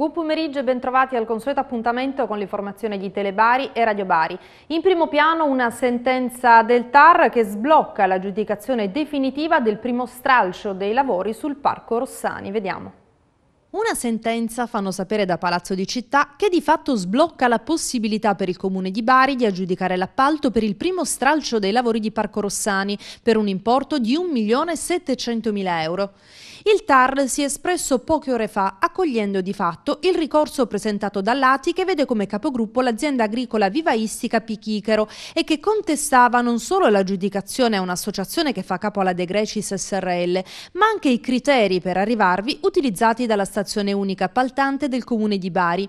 Buon pomeriggio e bentrovati al consueto appuntamento con l'informazione di Telebari e Radio Bari. In primo piano una sentenza del TAR che sblocca l'aggiudicazione definitiva del primo stralcio dei lavori sul Parco Rossani. Vediamo. Una sentenza, fanno sapere da Palazzo di Città, che di fatto sblocca la possibilità per il Comune di Bari di aggiudicare l'appalto per il primo stralcio dei lavori di Parco Rossani per un importo di 1.700.000 euro. Il TAR si è espresso poche ore fa accogliendo di fatto il ricorso presentato dall'ATI che vede come capogruppo l'azienda agricola vivaistica Pichichero e che contestava non solo l'aggiudicazione a un'associazione che fa capo alla De Grecis SRL, ma anche i criteri per arrivarvi utilizzati dalla stazione unica appaltante del comune di Bari.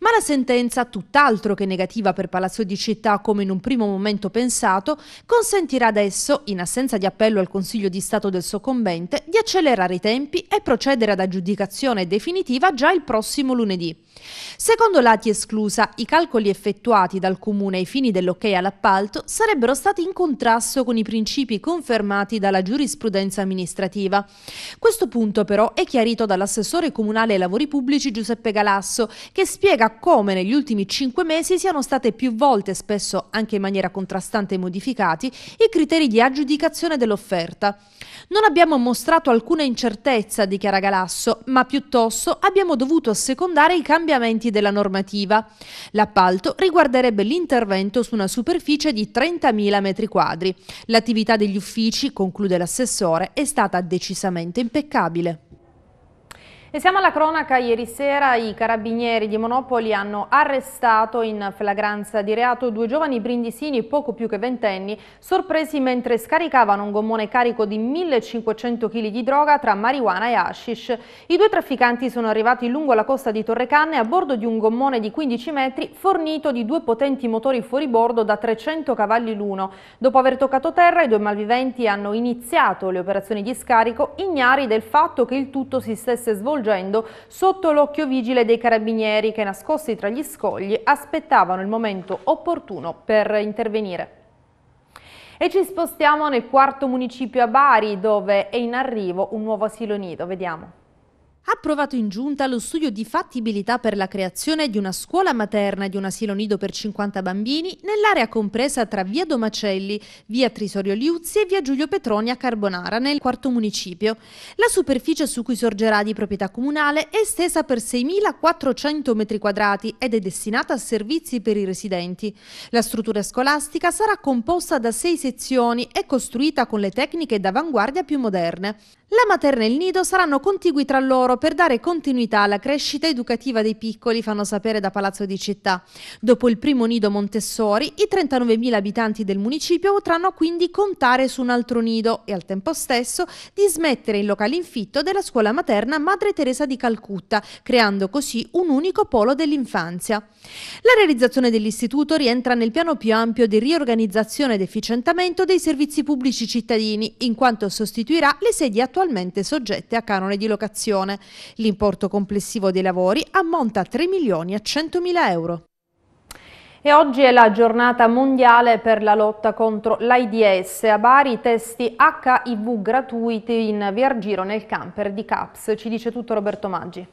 Ma la sentenza, tutt'altro che negativa per Palazzo di Città come in un primo momento pensato, consentirà adesso, in assenza di appello al Consiglio di Stato del soccombente, di accelerare i tempi e procedere ad aggiudicazione definitiva già il prossimo lunedì. Secondo l'ATI esclusa, i calcoli effettuati dal Comune ai fini dell'ok all'appalto sarebbero stati in contrasto con i principi confermati dalla giurisprudenza amministrativa. Questo punto però è chiarito dall'assessore comunale ai lavori pubblici Giuseppe Galasso, che spiega come negli ultimi cinque mesi siano state più volte, spesso anche in maniera contrastante modificati, i criteri di aggiudicazione dell'offerta. Non abbiamo mostrato alcuna incertezza, dichiara Galasso, ma piuttosto abbiamo dovuto assecondare i cambi cambiamenti della normativa. L'appalto riguarderebbe l'intervento su una superficie di 30.000 m2. L'attività degli uffici, conclude l'assessore, è stata decisamente impeccabile. E siamo alla cronaca, ieri sera i carabinieri di Monopoli hanno arrestato in flagranza di reato due giovani brindisini poco più che ventenni, sorpresi mentre scaricavano un gommone carico di 1500 kg di droga tra marijuana e hashish. I due trafficanti sono arrivati lungo la costa di Torrecanne a bordo di un gommone di 15 metri fornito di due potenti motori fuoribordo da 300 cavalli l'uno. Dopo aver toccato terra i due malviventi hanno iniziato le operazioni di scarico ignari del fatto che il tutto si stesse svolgendo svolgendo sotto l'occhio vigile dei carabinieri che nascosti tra gli scogli aspettavano il momento opportuno per intervenire. E ci spostiamo nel quarto municipio a Bari dove è in arrivo un nuovo asilo nido, vediamo approvato in giunta lo studio di fattibilità per la creazione di una scuola materna e di un asilo nido per 50 bambini nell'area compresa tra via Domacelli, via Trisorio Liuzzi e via Giulio Petroni a Carbonara, nel quarto municipio. La superficie su cui sorgerà di proprietà comunale è estesa per 6.400 m2 ed è destinata a servizi per i residenti. La struttura scolastica sarà composta da sei sezioni e costruita con le tecniche d'avanguardia più moderne. La materna e il nido saranno contigui tra loro per dare continuità alla crescita educativa dei piccoli, fanno sapere da Palazzo di Città. Dopo il primo nido Montessori, i 39.000 abitanti del municipio potranno quindi contare su un altro nido e al tempo stesso dismettere il locale infitto della scuola materna Madre Teresa di Calcutta, creando così un unico polo dell'infanzia. La realizzazione dell'istituto rientra nel piano più ampio di riorganizzazione ed efficientamento dei servizi pubblici cittadini, in quanto sostituirà le sedie attuali attualmente soggette a canone di locazione. L'importo complessivo dei lavori ammonta a 3 milioni e 100 mila euro. E oggi è la giornata mondiale per la lotta contro l'AIDS. A Bari testi HIV gratuiti in Viargiro nel camper di CAPS. Ci dice tutto Roberto Maggi.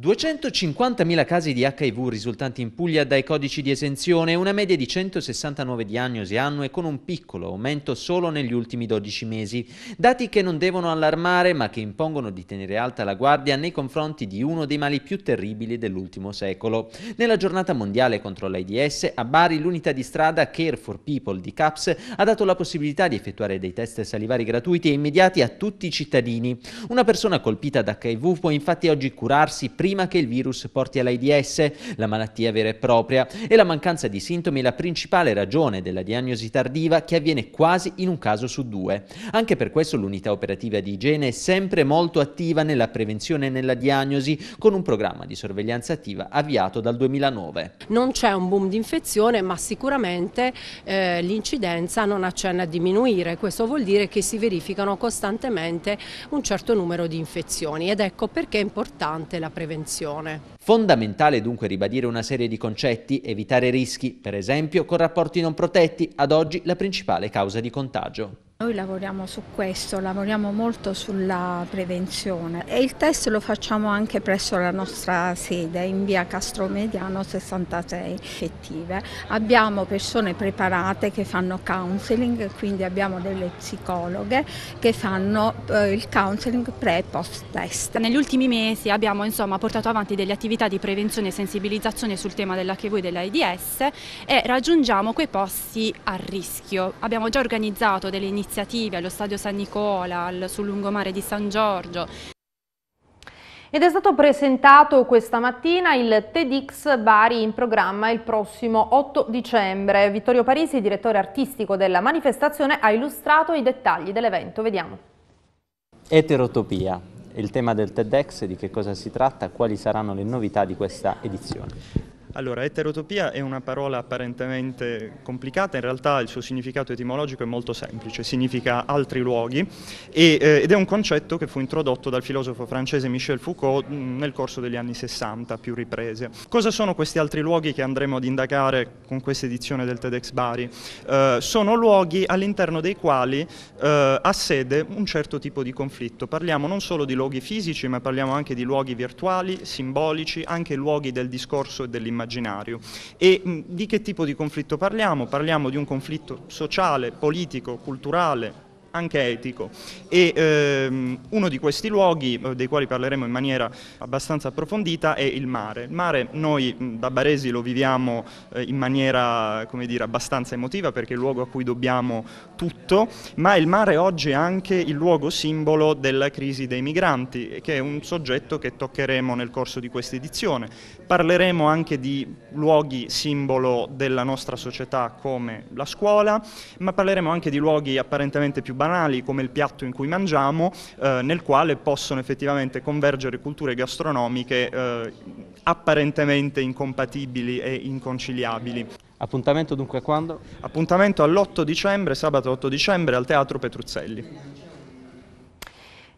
250.000 casi di HIV risultanti in Puglia dai codici di esenzione, una media di 169 diagnosi annue con un piccolo aumento solo negli ultimi 12 mesi. Dati che non devono allarmare ma che impongono di tenere alta la guardia nei confronti di uno dei mali più terribili dell'ultimo secolo. Nella giornata mondiale contro l'AIDS a Bari l'unità di strada Care for People di CAPS ha dato la possibilità di effettuare dei test salivari gratuiti e immediati a tutti i cittadini. Una persona colpita da HIV può infatti oggi curarsi prima prima che il virus porti all'AIDS, la malattia vera e propria, e la mancanza di sintomi è la principale ragione della diagnosi tardiva che avviene quasi in un caso su due. Anche per questo l'unità operativa di igiene è sempre molto attiva nella prevenzione e nella diagnosi con un programma di sorveglianza attiva avviato dal 2009. Non c'è un boom di infezione ma sicuramente eh, l'incidenza non accenna a diminuire, questo vuol dire che si verificano costantemente un certo numero di infezioni ed ecco perché è importante la prevenzione prevenzione. Fondamentale dunque ribadire una serie di concetti, evitare rischi, per esempio con rapporti non protetti, ad oggi la principale causa di contagio. Noi lavoriamo su questo, lavoriamo molto sulla prevenzione e il test lo facciamo anche presso la nostra sede in via Castromediano 66 effettive. Abbiamo persone preparate che fanno counseling, quindi abbiamo delle psicologhe che fanno eh, il counseling pre e post test. Negli ultimi mesi abbiamo insomma, portato avanti delle attività di prevenzione e sensibilizzazione sul tema dell'HIV e dell'AIDS e raggiungiamo quei posti a rischio. Abbiamo già organizzato delle iniziative iniziative allo Stadio San Nicola, al, sul lungomare di San Giorgio. Ed è stato presentato questa mattina il TEDx Bari in programma il prossimo 8 dicembre. Vittorio Parisi, direttore artistico della manifestazione, ha illustrato i dettagli dell'evento. Vediamo. Eterotopia, il tema del TEDx, di che cosa si tratta, quali saranno le novità di questa edizione. Allora, eterotopia è una parola apparentemente complicata, in realtà il suo significato etimologico è molto semplice, significa altri luoghi e, eh, ed è un concetto che fu introdotto dal filosofo francese Michel Foucault mm, nel corso degli anni 60, più riprese. Cosa sono questi altri luoghi che andremo ad indagare con questa edizione del TEDx Bari? Eh, sono luoghi all'interno dei quali eh, ha sede un certo tipo di conflitto. Parliamo non solo di luoghi fisici, ma parliamo anche di luoghi virtuali, simbolici, anche luoghi del discorso e dell'immaginazione immaginario. E mh, di che tipo di conflitto parliamo? Parliamo di un conflitto sociale, politico, culturale, anche etico e ehm, uno di questi luoghi eh, dei quali parleremo in maniera abbastanza approfondita è il mare. Il mare noi da Baresi lo viviamo eh, in maniera come dire, abbastanza emotiva perché è il luogo a cui dobbiamo tutto, ma il mare oggi è anche il luogo simbolo della crisi dei migranti che è un soggetto che toccheremo nel corso di questa edizione. Parleremo anche di luoghi simbolo della nostra società come la scuola, ma parleremo anche di luoghi apparentemente più banali banali come il piatto in cui mangiamo, eh, nel quale possono effettivamente convergere culture gastronomiche eh, apparentemente incompatibili e inconciliabili. Appuntamento dunque quando? Appuntamento all'8 dicembre, sabato 8 dicembre al Teatro Petruzzelli.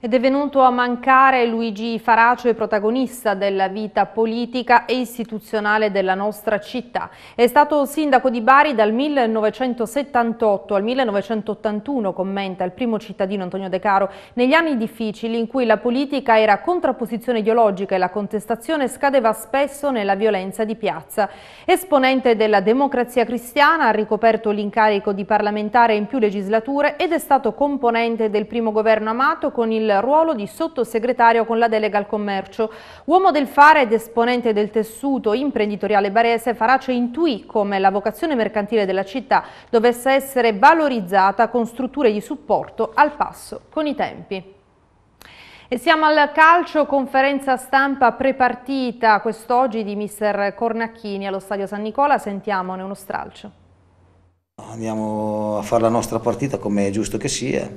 Ed è venuto a mancare Luigi Farace, protagonista della vita politica e istituzionale della nostra città. È stato sindaco di Bari dal 1978 al 1981, commenta il primo cittadino Antonio De Caro, negli anni difficili in cui la politica era contrapposizione ideologica e la contestazione scadeva spesso nella violenza di piazza. Esponente della democrazia cristiana, ha ricoperto l'incarico di parlamentare in più legislature ed è stato componente del primo governo Amato con il ruolo di sottosegretario con la delega al commercio. Uomo del fare ed esponente del tessuto imprenditoriale barese, Farace intuì come la vocazione mercantile della città dovesse essere valorizzata con strutture di supporto al passo con i tempi. E siamo al calcio, conferenza stampa prepartita quest'oggi di mister Cornacchini allo stadio San Nicola, sentiamone uno stralcio. Andiamo a fare la nostra partita come è giusto che sia,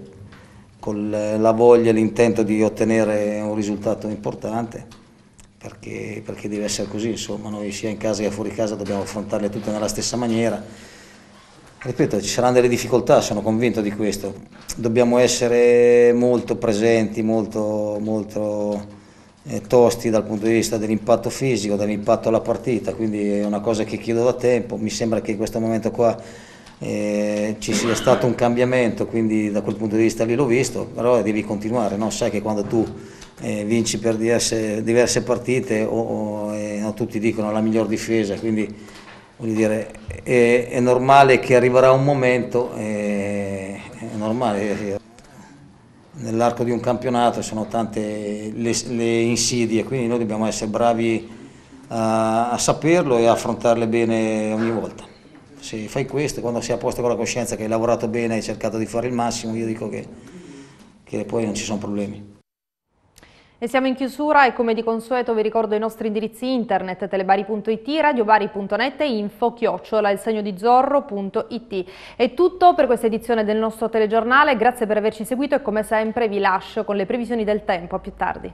con la voglia e l'intento di ottenere un risultato importante, perché, perché, deve essere così, insomma, noi sia in casa che fuori casa dobbiamo affrontarle tutte nella stessa maniera. Ripeto, ci saranno delle difficoltà, sono convinto di questo. Dobbiamo essere molto presenti, molto, molto eh, tosti dal punto di vista dell'impatto fisico, dell'impatto alla partita, quindi è una cosa che chiedo da tempo, mi sembra che in questo momento qua eh, ci sia stato un cambiamento, quindi da quel punto di vista lì l'ho visto, però devi continuare, no? sai che quando tu eh, vinci per diverse, diverse partite o, o, eh, no, tutti dicono la miglior difesa, quindi voglio dire, è, è, normale che arriverà un momento, eh, è normale. Eh, nell'arco di un campionato sono tante le, le insidie, quindi noi dobbiamo essere bravi a, a saperlo e affrontarle bene ogni volta se fai questo, quando sei a posto con la coscienza che hai lavorato bene, hai cercato di fare il massimo, io dico che, che poi non ci sono problemi. E siamo in chiusura e come di consueto vi ricordo i nostri indirizzi internet telebari.it, radiobari.net e info chiocciola il segno di zorro.it. È tutto per questa edizione del nostro telegiornale, grazie per averci seguito e come sempre vi lascio con le previsioni del tempo, a più tardi.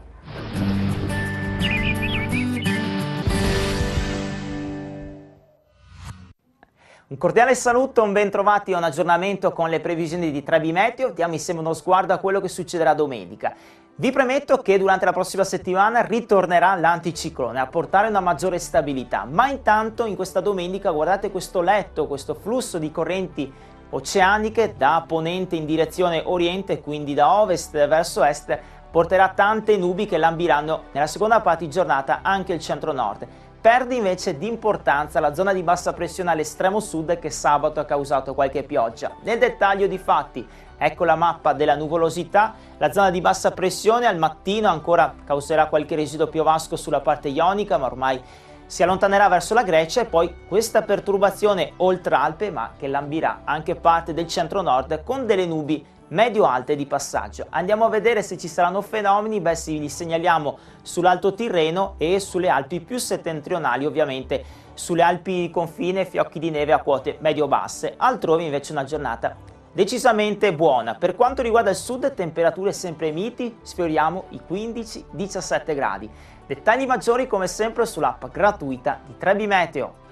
Un cordiale saluto, un ben trovati a un aggiornamento con le previsioni di Trebi Meteo. Diamo insieme uno sguardo a quello che succederà domenica. Vi premetto che durante la prossima settimana ritornerà l'anticiclone a portare una maggiore stabilità, ma intanto in questa domenica guardate questo letto, questo flusso di correnti oceaniche da ponente in direzione oriente, quindi da ovest verso est, porterà tante nubi che lambiranno nella seconda parte di giornata anche il centro-nord. Perde invece di importanza la zona di bassa pressione all'estremo sud che sabato ha causato qualche pioggia. Nel dettaglio di fatti, ecco la mappa della nuvolosità, la zona di bassa pressione al mattino ancora causerà qualche residuo piovasco sulla parte ionica, ma ormai si allontanerà verso la Grecia e poi questa perturbazione oltre Alpe, ma che lambirà anche parte del centro-nord con delle nubi medio-alte di passaggio. Andiamo a vedere se ci saranno fenomeni, beh sì, li segnaliamo sull'Alto Tirreno e sulle Alpi più settentrionali ovviamente, sulle Alpi confine, fiocchi di neve a quote medio-basse, altrove invece una giornata decisamente buona. Per quanto riguarda il sud, temperature sempre miti, sfioriamo i 15-17 gradi. Dettagli maggiori come sempre sull'app gratuita di Trebi Meteo.